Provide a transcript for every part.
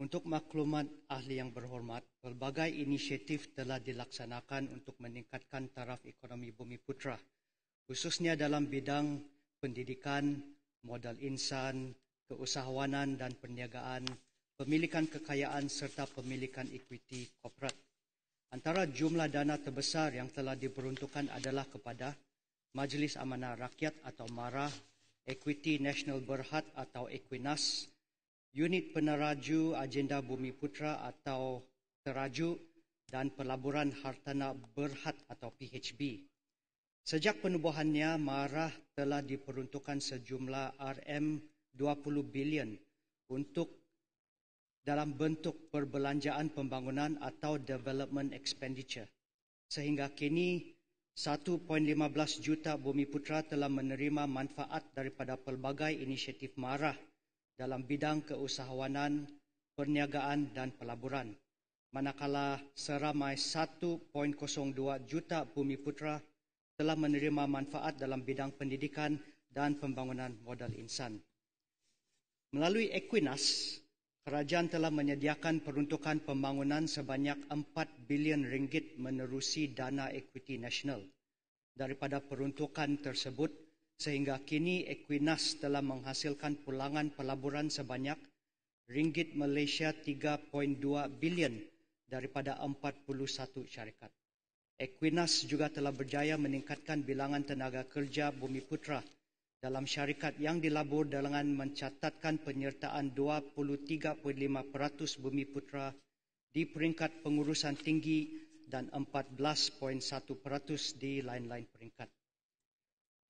Untuk maklumat ahli yang berhormat, pelbagai inisiatif telah dilaksanakan untuk meningkatkan taraf ekonomi bumi putra, khususnya dalam bidang pendidikan, modal insan, keusahawanan dan perniagaan, pemilikan kekayaan serta pemilikan equity korporat. Antara jumlah dana terbesar yang telah diperuntukkan adalah kepada Majlis Amanah Rakyat atau MARA, Equity National Berhad atau Equinas, unit peneraju agenda Bumi Putra atau teraju dan pelaburan hartanah berhad atau PHB. Sejak penubuhannya, MARAH telah diperuntukkan sejumlah RM20 bilion untuk dalam bentuk perbelanjaan pembangunan atau development expenditure. Sehingga kini 1.15 juta bumi putra telah menerima manfaat daripada pelbagai inisiatif MARAH dalam bidang keusahawanan, perniagaan dan pelaburan. Manakala seramai 1.02 juta bumi putra telah menerima manfaat dalam bidang pendidikan dan pembangunan modal insan. Melalui Equinas, kerajaan telah menyediakan peruntukan pembangunan sebanyak 4 bilion ringgit menerusi dana equity nasional. Daripada peruntukan tersebut, sehingga kini Equinas telah menghasilkan pulangan pelaburan sebanyak ringgit Malaysia 3.2 bilion daripada 41 syarikat. Equinas juga telah berjaya meningkatkan bilangan tenaga kerja Bumi Putra dalam syarikat yang dilabur dengan mencatatkan penyertaan 23.5% Bumi Putra di peringkat pengurusan tinggi dan 14.1% di lain-lain peringkat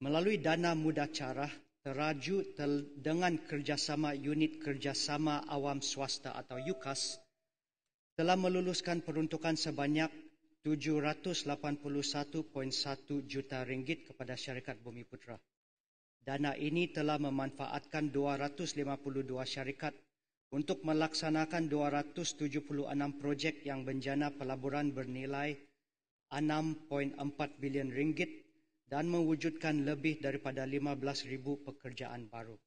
melalui dana muda carah teraju tel- dengan kerjasama unit kerjasama awam swasta atau UKAS telah meluluskan peruntukan sebanyak 781.1 juta ringgit kepada syarikat Bumi Putra. Dana ini telah memanfaatkan 252 syarikat untuk melaksanakan 276 projek yang benjana pelaburan bernilai 6.4 bilion ringgit dan mewujudkan lebih daripada 15,000 pekerjaan baru.